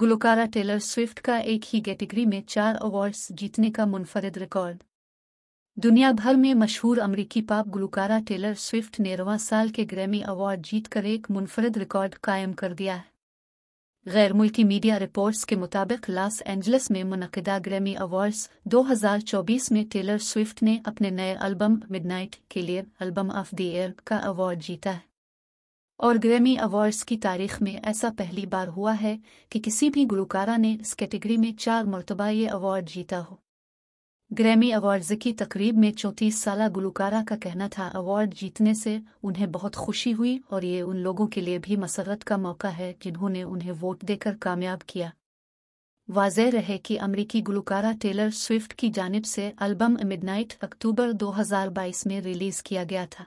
गुलकारा Taylor Swift का एक ही category में चार अवार्ड्स जीतने का मुनफरद रिकॉर्ड दुनिया भर में मशहूर अमरीकी पाप गुलकारा टेलर स्विफ्ट ने रवा साल के ग्रैमी अवार्ड जीतकर एक मुनफरद रिकॉर्ड कायम कर दिया है गैर मुल्की मीडिया रिपोर्ट्स के मुताबिक लॉस एंजल्स में मनदा ग्रैमी अवार्ड्स दो हज़ार चौबीस में टेलर स्विफ्ट ने अपने नए अल्बम मिड नाइट के लिए एल्बम ऑफ द ईयर का अवार्ड जीता है और ग्रैमी अवार्ड्स की तारीख में ऐसा पहली बार हुआ है कि किसी भी गुलकारा ने इस कैटेगरी में चार मरतबा ये अवार्ड जीता हो ग्रैमी अवार्ड्स की तकरीब में चौंतीस साल गुलकारा का कहना था अवार्ड जीतने से उन्हें बहुत खुशी हुई और ये उन लोगों के लिए भी मसरत का मौका है जिन्होंने उन्हें वोट देकर कामयाब किया वाजह रहे कि अमरीकी गुलकारा टेलर स्विफ्ट की जानब से एल्बम मिडनाइट अक्टूबर 2022 में रिलीज़ किया गया था